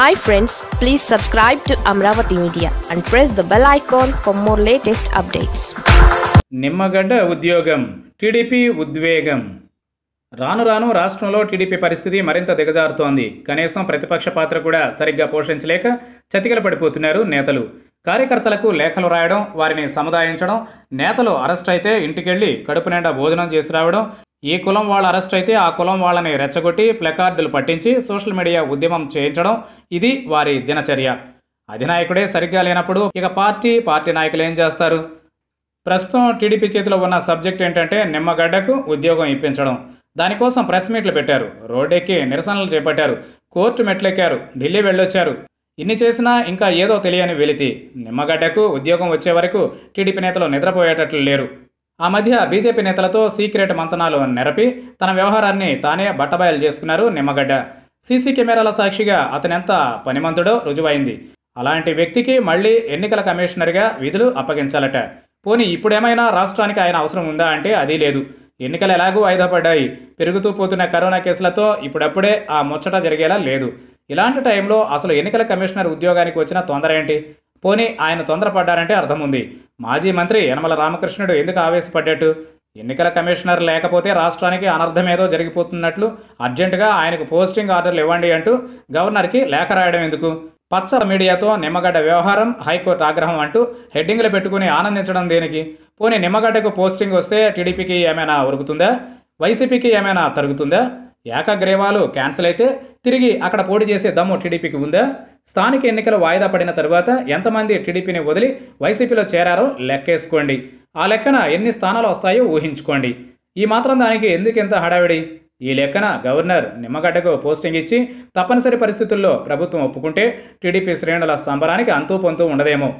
hi friends please subscribe to Amaravati media and press the bell icon for more latest updates Nimmagadda ఉద్యోగం TDP ఉద్వేగం రాను రాను రాష్ట్రంలో TDP పరిస్థితి మరింత దిగజారుతోంది కనీసం ప్రతిపక్ష పాత్ర కూడా సరిగ్గా పోషించలేక చతికిల పడిపోతున్నారు నేతలు కార్యకర్తలకు లేఖలు రాయడం వారిని సముదాయించడం నేతలు అరెస్ట్ అయితే ఇంటికెళ్ళి కడుపు నిండా భోజనం చేసి రావడం ఈ కులం వాళ్ళు అరెస్ట్ అయితే ఆ కులం వాళ్ళని రెచ్చగొట్టి ప్లకార్డులు పట్టించి సోషల్ మీడియా ఉద్యమం చేయించడం ఇది వారి దినచర్య అధినాయకుడే సరిగ్గా లేనప్పుడు ఇక పార్టీ పార్టీ నాయకులు ఏం చేస్తారు ప్రస్తుతం టీడీపీ చేతిలో ఉన్న సబ్జెక్ట్ ఏంటంటే నిమ్మగడ్డకు ఉద్యోగం ఇప్పించడం దానికోసం ప్రెస్ మీట్లు పెట్టారు రోడ్డెక్కి నిరసనలు చేపట్టారు కోర్టు మెట్లెక్కారు ఢిల్లీ వెళ్ళొచ్చారు ఇన్ని చేసినా ఇంకా ఏదో తెలియని వెలితి నిమ్మగడ్డకు ఉద్యోగం వచ్చే వరకు టీడీపీ నేతలు నిద్రపోయేటట్లు లేరు ఆ మధ్య బీజేపీ నేతలతో సీక్రెట్ మంతనాలు నెరపి తన వ్యవహారాన్ని తానే బట్టబయలు చేసుకున్నారు నిమ్మగడ్డ సీసీ కెమెరాల సాక్షిగా అతనెంత పనిమంతుడో రుజువైంది అలాంటి వ్యక్తికి మళ్ళీ ఎన్నికల కమిషనర్గా విధులు అప్పగించాలట పోనీ ఇప్పుడేమైనా రాష్ట్రానికి ఆయన అవసరం ఉందా అంటే అదీ లేదు ఎన్నికలు ఎలాగూ వాయిదా పడ్డాయి పెరుగుతూ పోతున్న కరోనా కేసులతో ఇప్పుడప్పుడే ఆ ముచ్చట జరిగేలా లేదు ఇలాంటి టైంలో అసలు ఎన్నికల కమిషనర్ ఉద్యోగానికి వచ్చిన తొందర ఏంటి పోనీ ఆయన తొందరపడ్డారంటే అర్థం ఉంది మాజీ మంత్రి యనమల రామకృష్ణుడు ఎందుకు ఆవేశపడ్డట్టు ఎన్నికల కమిషనర్ లేకపోతే రాష్ట్రానికి అనర్థమేదో జరిగిపోతున్నట్లు అర్జెంటుగా ఆయనకు పోస్టింగ్ ఆర్డర్లు ఇవ్వండి అంటూ గవర్నర్కి లేఖ రాయడం ఎందుకు పచ్చ మీడియాతో నిమ్మగడ్డ వ్యవహారం హైకోర్టు ఆగ్రహం అంటూ హెడ్డింగ్లు పెట్టుకుని ఆనందించడం దేనికి పోనీ నిమ్మగడ్డకు పోస్టింగ్ వస్తే టీడీపీకి ఏమైనా ఉరుకుతుందా వైసీపీకి ఏమైనా తరుగుతుందా ఏకగ్రీవాలు క్యాన్సిల్ అయితే తిరిగి అక్కడ పోటీ చేసే దమ్ము టీడీపీకి ఉందా స్థానిక ఎన్నికలు వాయిదా పడిన తర్వాత ఎంతమంది టీడీపీని వదిలి వైసీపీలో చేరారో లెక్కేసుకోండి ఆ లెక్కన ఎన్ని స్థానాలు వస్తాయో ఊహించుకోండి ఈ మాత్రం దానికి ఎంత హడావిడి ఈ లెక్కన గవర్నర్ నిమ్మగడ్డకు పోస్టింగ్ ఇచ్చి తప్పనిసరి పరిస్థితుల్లో ప్రభుత్వం ఒప్పుకుంటే టీడీపీ శ్రేణుల సంబరానికి అంతూ పొంతూ ఉండదేమో